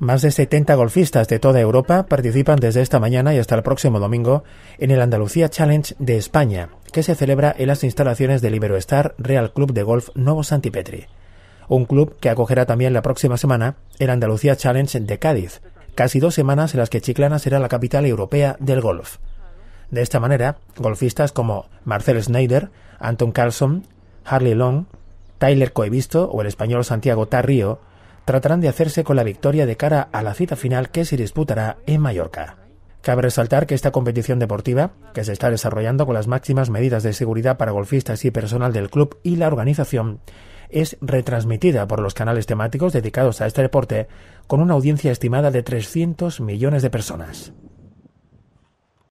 Más de 70 golfistas de toda Europa participan desde esta mañana y hasta el próximo domingo en el Andalucía Challenge de España, que se celebra en las instalaciones del Star Real Club de Golf Nuevo Santipetri, un club que acogerá también la próxima semana el Andalucía Challenge de Cádiz, casi dos semanas en las que Chiclana será la capital europea del golf. De esta manera, golfistas como Marcel Schneider, Anton Carlson, Harley Long, Tyler Coevisto o el español Santiago Tarrio tratarán de hacerse con la victoria de cara a la cita final que se disputará en Mallorca. Cabe resaltar que esta competición deportiva, que se está desarrollando con las máximas medidas de seguridad para golfistas y personal del club y la organización, es retransmitida por los canales temáticos dedicados a este deporte con una audiencia estimada de 300 millones de personas.